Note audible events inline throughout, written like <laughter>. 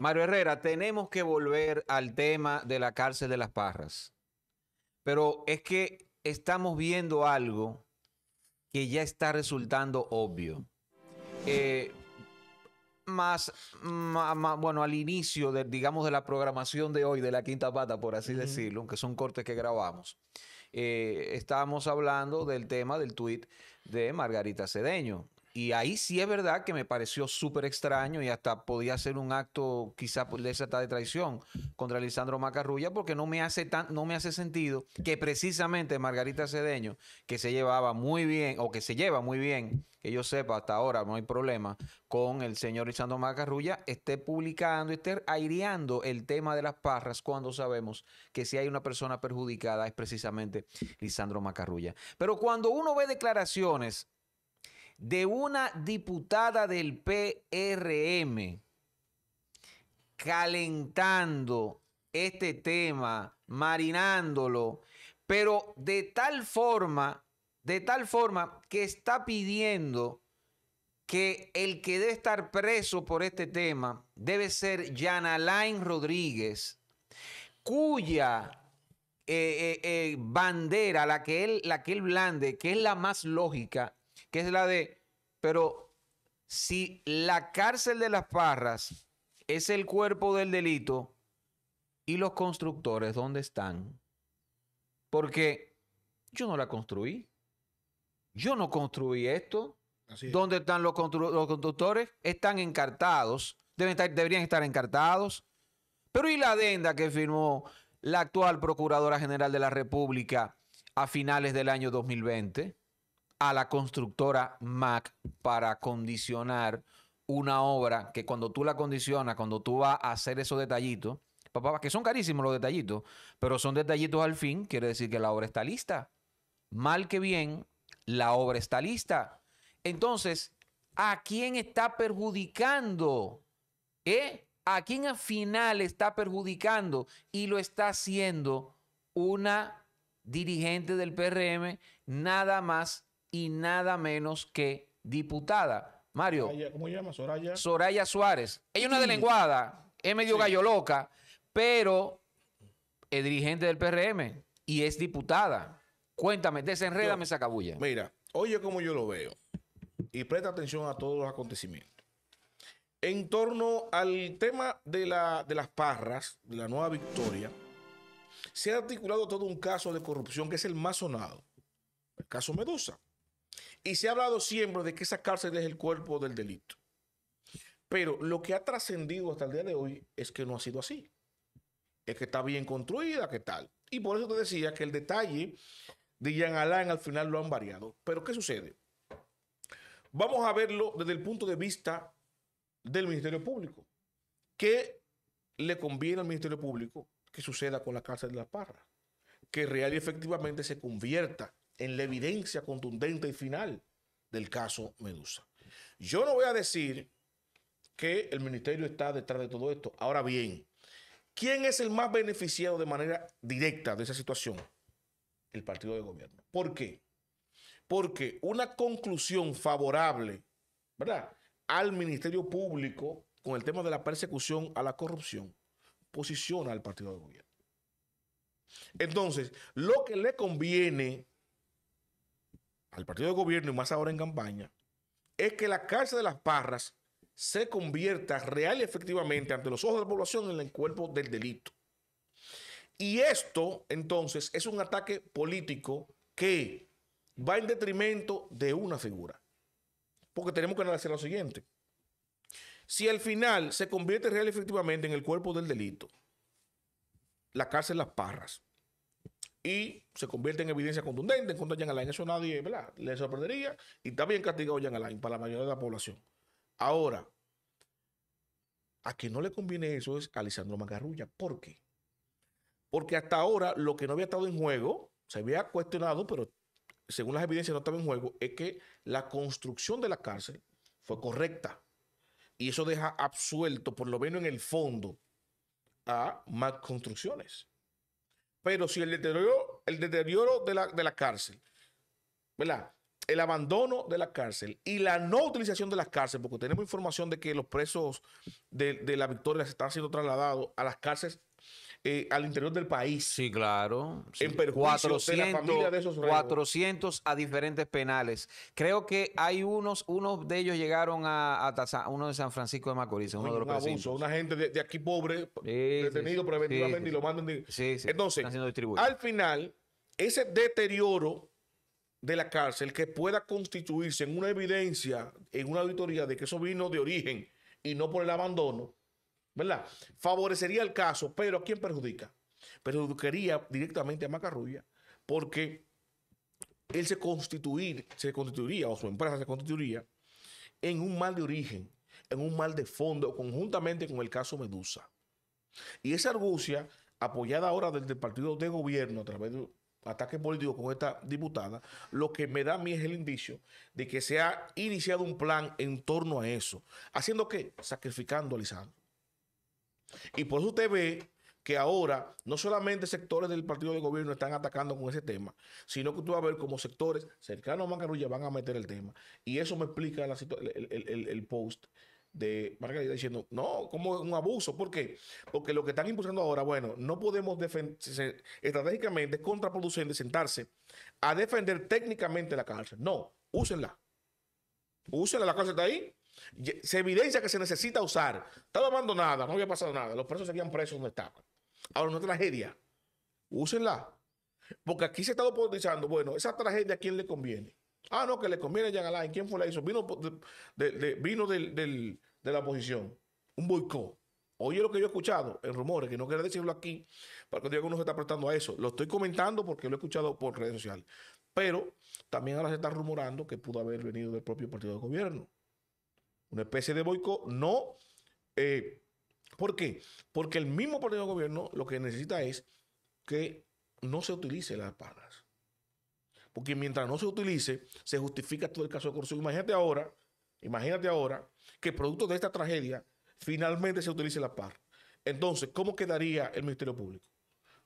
Mario Herrera, tenemos que volver al tema de la cárcel de las parras. Pero es que estamos viendo algo que ya está resultando obvio. Eh, más, bueno, al inicio, de, digamos, de la programación de hoy, de la quinta pata, por así decirlo, aunque son cortes que grabamos, eh, estábamos hablando del tema del tuit de Margarita Cedeño, y ahí sí es verdad que me pareció súper extraño y hasta podía ser un acto quizá de de traición contra Lisandro Macarrulla porque no me hace tan, no me hace sentido que precisamente Margarita Cedeño, que se llevaba muy bien o que se lleva muy bien, que yo sepa hasta ahora no hay problema con el señor Lisandro Macarrulla, esté publicando, esté aireando el tema de las parras cuando sabemos que si hay una persona perjudicada es precisamente Lisandro Macarrulla. Pero cuando uno ve declaraciones de una diputada del PRM calentando este tema, marinándolo, pero de tal forma, de tal forma que está pidiendo que el que debe estar preso por este tema debe ser Yanalain Rodríguez, cuya eh, eh, eh, bandera, la que él, la que él blande, que es la más lógica, que es la de, pero si la cárcel de las parras es el cuerpo del delito, ¿y los constructores dónde están? Porque yo no la construí. Yo no construí esto. ¿Dónde están los, constructores? Están encartados. Deben deberían estar encartados. Pero ¿y la adenda que firmó la actual Procuradora General de la República a finales del año 2020? a la constructora Mac para condicionar una obra que cuando tú la condicionas, cuando tú vas a hacer esos detallitos, papá, que son carísimos los detallitos, pero son detallitos al fin, quiere decir que la obra está lista. Mal que bien, la obra está lista. Entonces, ¿a quién está perjudicando? ¿Eh? ¿A quién al final está perjudicando? Y lo está haciendo una dirigente del PRM, nada más y nada menos que diputada. Mario. ¿Cómo se llama? Soraya. Soraya Suárez. Ella es una delenguada, es medio gallo loca, pero es dirigente del PRM y es diputada. Cuéntame, desenrédame esa cabulla. Mira, oye cómo yo lo veo y presta atención a todos los acontecimientos. En torno al tema de, de las parras, de la nueva victoria, se ha articulado todo un caso de corrupción que es el más sonado, el caso Medusa. Y se ha hablado siempre de que esa cárcel es el cuerpo del delito. Pero lo que ha trascendido hasta el día de hoy es que no ha sido así. Es que está bien construida, qué tal. Y por eso te decía que el detalle de Jean Alain al final lo han variado. Pero ¿qué sucede? Vamos a verlo desde el punto de vista del Ministerio Público. ¿Qué le conviene al Ministerio Público que suceda con la cárcel de La Parra? Que real y efectivamente se convierta en la evidencia contundente y final del caso Medusa. Yo no voy a decir que el ministerio está detrás de todo esto. Ahora bien, ¿quién es el más beneficiado de manera directa de esa situación? El partido de gobierno. ¿Por qué? Porque una conclusión favorable, ¿verdad? Al Ministerio Público con el tema de la persecución a la corrupción posiciona al partido de gobierno. Entonces, lo que le conviene al partido de gobierno y más ahora en campaña, es que la cárcel de las Parras se convierta real y efectivamente ante los ojos de la población en el cuerpo del delito. Y esto, entonces, es un ataque político que va en detrimento de una figura. Porque tenemos que analizar lo siguiente. Si al final se convierte real y efectivamente en el cuerpo del delito, la cárcel de Las Parras, y se convierte en evidencia contundente en contra de Jan Alain. Eso nadie le sorprendería y también bien castigado Alain para la mayoría de la población. Ahora, a quien no le conviene eso es a Lisandro Macarrulla. ¿Por qué? Porque hasta ahora lo que no había estado en juego, se había cuestionado, pero según las evidencias no estaba en juego, es que la construcción de la cárcel fue correcta. Y eso deja absuelto, por lo menos en el fondo, a más construcciones. Pero si el deterioro, el deterioro de la, cárcel, ¿verdad? el abandono de la cárcel y la no utilización de las cárceles, porque tenemos información de que los presos de, de la Victoria se están siendo trasladados a las cárceles eh, al interior del país. Sí, claro. En perjuicio de la de esos 400 a diferentes penales. Creo que hay unos, unos de ellos llegaron a, a uno de San Francisco de Macorís, uno de los un abuso, una gente de, aquí pobre, detenido preventivamente y lo mandan. Entonces, al final, ese deterioro de la cárcel que pueda constituirse en una evidencia, en una auditoría de que eso vino de origen y no por el abandono, ¿verdad? Favorecería el caso, pero ¿a quién perjudica? Perjudicaría directamente a Macarrulla porque él se, se constituiría o su empresa se constituiría en un mal de origen, en un mal de fondo, conjuntamente con el caso Medusa. Y esa argucia, apoyada ahora desde el partido de gobierno a través de ataque político con esta diputada, lo que me da a mí es el indicio de que se ha iniciado un plan en torno a eso. ¿Haciendo qué? Sacrificando a Lisandro. Y por eso usted ve que ahora no solamente sectores del partido de gobierno están atacando con ese tema, sino que tú vas a ver como sectores cercanos a Mancarulla van a meter el tema. Y eso me explica el, post de Margarita diciendo, no, como un abuso. ¿Por qué? Porque lo que están impulsando ahora, bueno, no podemos defender, estratégicamente contraproducente sentarse a defender técnicamente la cárcel. No, úsenla. Úsenla, la cárcel está ahí se evidencia que se necesita usar. Estaba abandonada, no había pasado nada. Los presos seguían presos donde estaban. Ahora, una tragedia. Úsenla. Porque aquí se está politizando, bueno, esa tragedia a quién le conviene. Ah, no, que le conviene a Alain. ¿Quién fue la hizo? Vino, de, la oposición. Un boicot. Oye lo que yo he escuchado en rumores, que no quiero decirlo aquí, para que que uno se está prestando a eso. Lo estoy comentando porque lo he escuchado por redes sociales. Pero también ahora se está rumorando que pudo haber venido del propio partido de gobierno. Una especie de boicot, no. Eh, ¿Por qué? Porque el mismo partido de gobierno lo que necesita es que no se utilice las parras. Porque mientras no se utilice, se justifica todo el caso de corrupción. Imagínate ahora, imagínate ahora, que producto de esta tragedia, finalmente se utilice la par. Entonces, ¿cómo quedaría el Ministerio Público?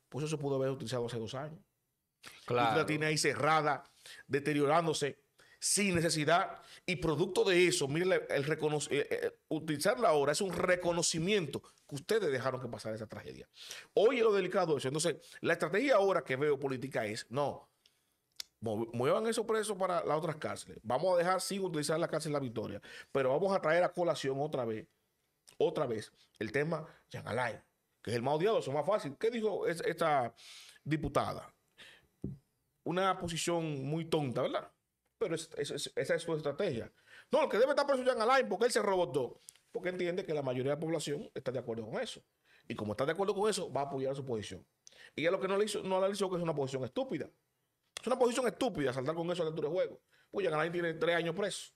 Pues eso pudo haber utilizado hace dos años. Claro. la tiene ahí cerrada, deteriorándose, sin necesidad y producto de eso, mire, el reconocer. Eh, eh, utilizarla ahora es un reconocimiento que ustedes dejaron que pasara esa tragedia. Oye lo delicado de eso. Entonces, la estrategia ahora que veo política es, no, muevan esos presos para las otras cárceles. Vamos a dejar sin utilizar la cárcel La Victoria, pero vamos a traer a colación otra vez, otra vez, el tema de que es el más odiado, eso es más fácil. ¿Qué dijo esta diputada? Una posición muy tonta, ¿verdad? pero esa es su estrategia. No, el que debe estar preso es Jean Alain porque él se robotó. Porque entiende que la mayoría de la población está de acuerdo con eso. Y como está de acuerdo con eso, va a apoyar su posición. Y es lo que no, le hizo, no hizo que es una posición estúpida. Es una posición estúpida saltar con eso a la altura de juego. Pues Jean Alain tiene tres años preso.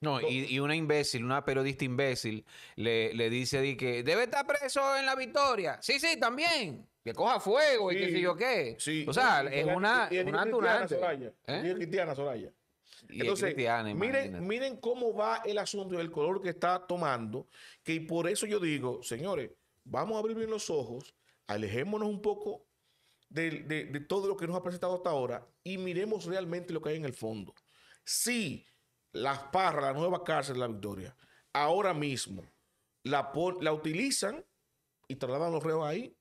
No, y, una imbécil, una periodista imbécil, le, dice di que debe estar preso en la victoria. Sí, sí, también. Que coja fuego y que sé yo qué. O sea, es una, y Soraya. Y es Cristiana Soraya. Entonces, miren, miren cómo va el asunto y el color que está tomando, que por eso yo digo, señores, vamos a abrir bien los ojos, alejémonos un poco de, todo lo que nos ha presentado hasta ahora y miremos realmente lo que hay en el fondo. Sí, las parras, la nueva cárcel de la Victoria, ahora mismo la, la utilizan y trasladan los reos ahí,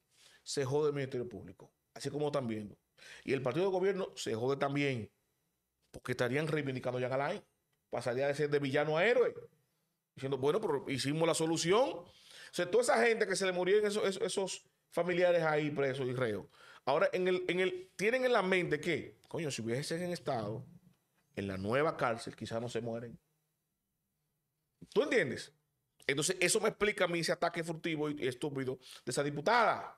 se jode el Ministerio Público, así como están viendo. Y el partido de gobierno se jode también que estarían reivindicando ya ley Pasaría de ser de villano a héroe. Diciendo, bueno, pero hicimos la solución. O sea, toda esa gente que se le murieron esos, esos, esos familiares ahí presos y reos. Ahora, en el, en el, tienen en la mente que, coño, si hubiese en estado, en la nueva cárcel, quizás no se mueren. ¿Tú entiendes? Entonces, eso me explica a mí ese ataque furtivo y estúpido de esa diputada.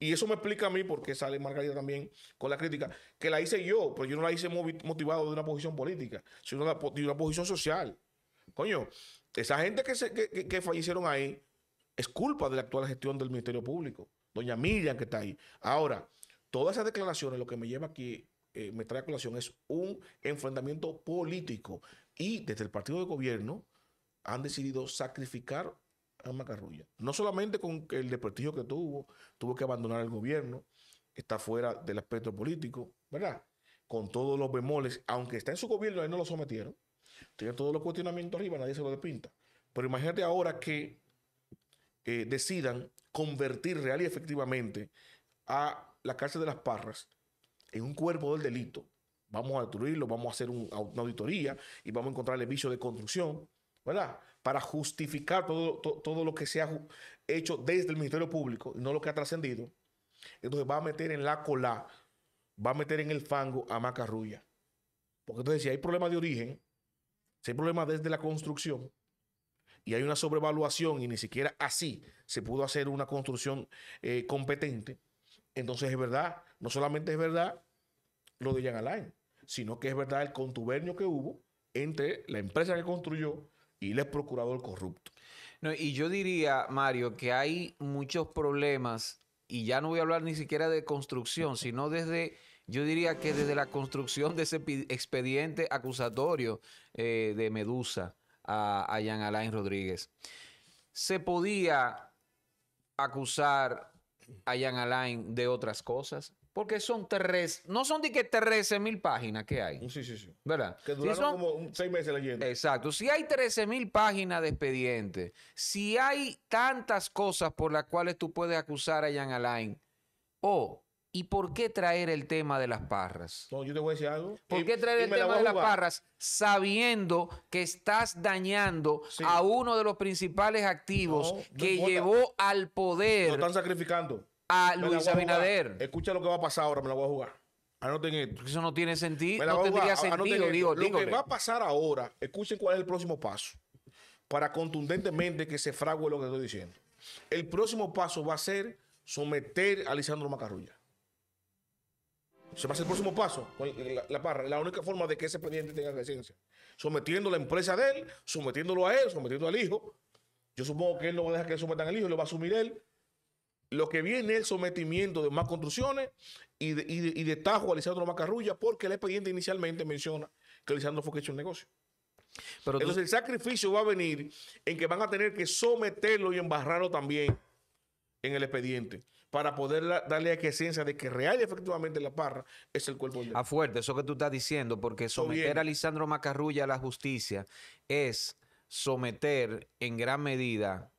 Y eso me explica a mí, porque sale Margarita también con la crítica, que la hice yo, pero yo no la hice motivado de una posición política, sino de una posición social. Coño, esa gente que, fallecieron ahí es culpa de la actual gestión del Ministerio Público. Doña Miriam que está ahí. Ahora, todas esas declaraciones lo que me lleva aquí, eh, me trae a colación, es un enfrentamiento político. Y desde el partido de gobierno han decidido sacrificar a Macarrulla. No solamente con el desprestigio que tuvo, tuvo que abandonar el gobierno, está fuera del aspecto político, ¿verdad? Con todos los bemoles, aunque está en su gobierno, ahí no lo sometieron. Tiene todos los cuestionamientos arriba, nadie se lo despinta. Pero imagínate ahora que eh, decidan convertir real y efectivamente a la cárcel de las Parras en un cuerpo del delito. Vamos a destruirlo, vamos a hacer una auditoría y vamos a encontrar el vicio de construcción. Para justificar todo, todo lo que se ha hecho desde el Ministerio Público no lo que ha trascendido. Entonces va a meter en la cola, va a meter en el fango a Macarrulla. Porque entonces si hay problema de origen, si hay problemas desde la construcción y hay una sobrevaluación y ni siquiera así se pudo hacer una construcción eh, competente, entonces es verdad, no solamente es verdad lo de Jan Alain, sino que es verdad el contubernio que hubo entre la empresa que construyó y él es procurador corrupto. y yo diría, Mario, que hay muchos problemas, y ya no voy a hablar ni siquiera de construcción, sino desde, yo diría que desde la construcción de ese expediente acusatorio eh, de Medusa a, a Jean Alain Rodríguez. Se podía acusar a Alain de otras cosas. Porque son tres, no son de que 13 mil páginas que hay. Sí, sí, sí. ¿Verdad? Que duraron como seis meses leyendo. Exacto. Si hay 13 mil páginas de expediente, si hay tantas cosas por las cuales tú puedes acusar a Jan Alain, o ¿Y por qué traer el tema de las parras? No, yo te voy a decir algo. ¿Por eh, qué traer el tema de las parras sabiendo que estás dañando a uno de los principales activos que llevó al poder? Lo están sacrificando. A Luis Abinader. Escucha lo que va a pasar ahora, me la voy a jugar. Anoten esto. Eso no tiene sentido. No tendría sentido, digo, Lo que va a pasar ahora, escuchen cuál es el próximo paso. Para contundentemente que se frague lo que estoy diciendo. El próximo paso va a ser someter a Lisandro Macarrulla. Se va a hacer el próximo paso con la, La única forma de que ese expediente tenga presencia. Sometiendo la empresa de él, sometiéndolo a él, sometiendo al hijo. Yo supongo que él no va a dejar que sometan al hijo, lo va a asumir él. Lo que viene es el sometimiento de más construcciones y de, y y tajo a Lisandro Macarrulla, porque el expediente inicialmente menciona que Lisandro fue que hecho un negocio. Pero Entonces el sacrificio va a venir en que van a tener que someterlo y embarrarlo también en el expediente para poder la, darle aquiescencia de que real efectivamente la parra es el cuerpo de A ah, fuerte, eso que tú estás diciendo, porque someter a Lisandro Macarrulla a la justicia es someter en gran medida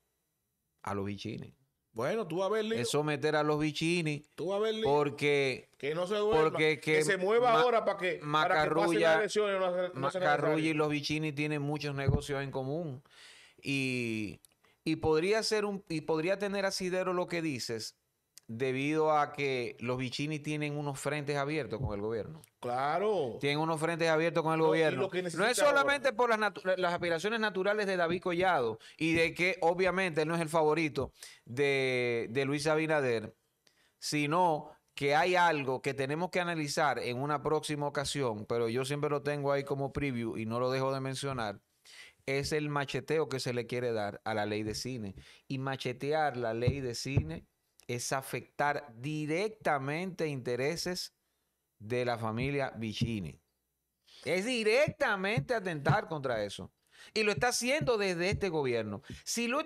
a los bichines. Bueno, tú a verle. Es someter a los bichini. Tú a Porque. Que no se duerma. que, se mueva ahora para que. Macarrulla. Para Macarrulla y los bichini tienen muchos negocios en común. Y, y podría ser un. Y podría tener asidero lo que dices debido a que los bichini tienen unos frentes abiertos con el gobierno. Claro. Tienen unos frentes abiertos con el gobierno. No es solamente por las, aspiraciones naturales de David Collado y de que obviamente él no es el favorito de, de Luis Abinader, sino que hay algo que tenemos que analizar en una próxima ocasión, pero yo siempre lo tengo ahí como preview y no lo dejo de mencionar es el macheteo que se le quiere dar a la ley de cine. Y machetear la ley de cine es afectar directamente intereses de la familia Vicini. Es directamente atentar contra eso. Y lo está haciendo desde este gobierno. Si, lo,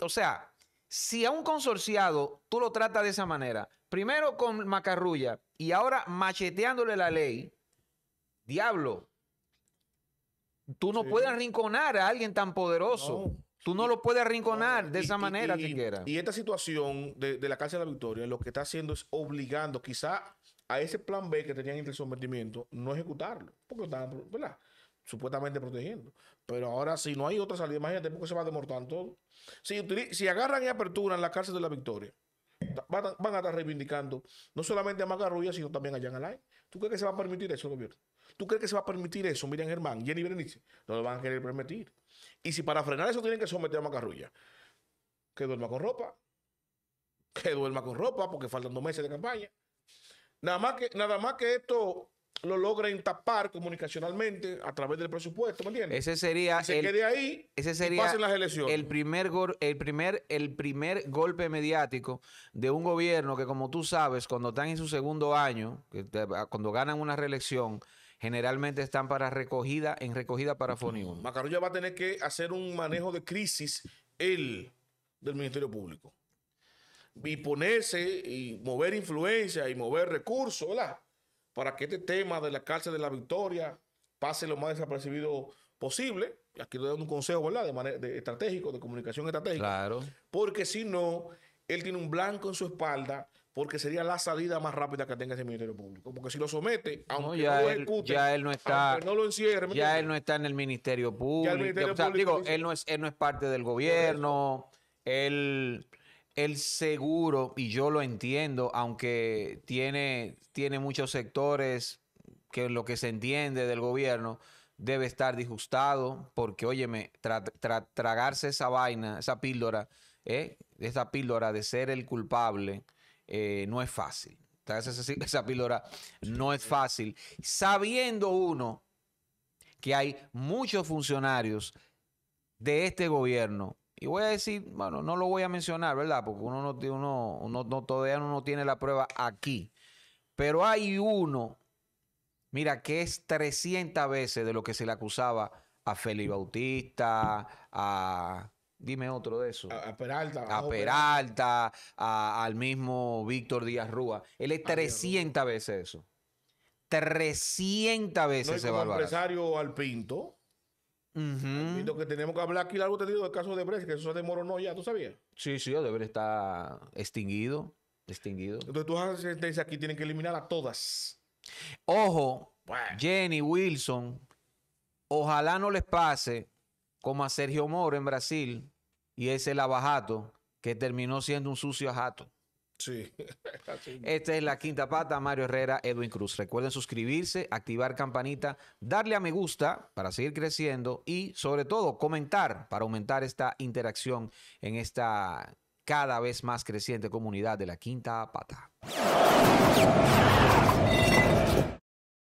o sea, si a un consorciado tú lo tratas de esa manera, primero con macarrulla y ahora macheteándole la ley, diablo, tú no puedes arrinconar a alguien tan poderoso. Tú no lo puedes arrinconar de esa manera, y, Y esta situación de, la cárcel de la Victoria lo que está haciendo es obligando quizá a ese plan B que tenían entre sometimiento no ejecutarlo, porque estaban ¿verdad? supuestamente protegiendo. Pero ahora si no hay otra salida, imagínate qué se va a demorar todo. Si, si agarran y aperturan la cárcel de la Victoria, van a, estar reivindicando no solamente a Macarrulla, sino también a Jan ¿Tú crees que se va a permitir eso, gobierno? ¿Tú crees que se va a permitir eso, Miriam Germán, Jenny Berenice? No lo van a querer permitir. Y si para frenar eso tienen que someter a Macarrulla, que duerma con ropa, que duerma con ropa, porque faltan dos meses de campaña. Nada más que, nada más que esto lo logren tapar comunicacionalmente a través del presupuesto, ¿me entiendes? Ese sería se el, quede ahí ese sería El primer, golpe mediático de un gobierno que, como tú sabes, cuando están en su segundo año, cuando ganan una reelección, generalmente están para recogida, en recogida para Fonium. Macarulla va a tener que hacer un manejo de crisis, él, del Ministerio Público. Y ponerse y mover influencia y mover recursos, ¿verdad? Para que este tema de la cárcel de la victoria pase lo más desapercibido posible. Aquí le doy un consejo, ¿verdad? De, manera, estratégico, de comunicación estratégica. Claro. Porque si no, él tiene un blanco en su espalda porque sería la salida más rápida que tenga ese Ministerio Público. Porque si lo somete, aunque no, lo ejecute, ya él no está, lo encierre, ya él no está en el Ministerio Público. él no es, él no es parte del gobierno, él, seguro, y yo lo entiendo, aunque tiene, tiene muchos sectores que lo que se entiende del gobierno debe estar disgustado, porque óyeme, tragarse esa vaina, esa píldora, ¿eh? esa píldora de ser el culpable eh, no es fácil. esa, <laughs> esa píldora no es fácil. Sabiendo uno que hay muchos funcionarios de este gobierno y voy a decir, bueno, no lo voy a mencionar, ¿verdad? Porque uno no uno, todavía no tiene la prueba aquí. Pero hay uno, mira, que es 300 veces de lo que se le acusaba a Félix Bautista, a, Dime otro de eso. A, Peralta. A, Peralta, al mismo Víctor Díaz Rúa. Él es 300 ah, veces eso. 300 veces no, se empresario al Pinto. lo que tenemos que hablar aquí largo tendido del caso de Brecht, que eso se demoró no ya, ¿tú sabías? Sí, sí, Odebrecht está extinguido. Extinguido. Entonces, haces sentencia aquí tienen que eliminar a todas. Ojo, Jenny Wilson, ojalá no les pase como a Sergio Moro en Brasil y ese lavajato que terminó siendo un sucio jato. Sí. <laughs> Esta es la quinta pata, Mario Herrera, Edwin Cruz. Recuerden suscribirse, activar campanita, darle a me gusta para seguir creciendo y sobre todo comentar para aumentar esta interacción en esta cada vez más creciente comunidad de la quinta pata.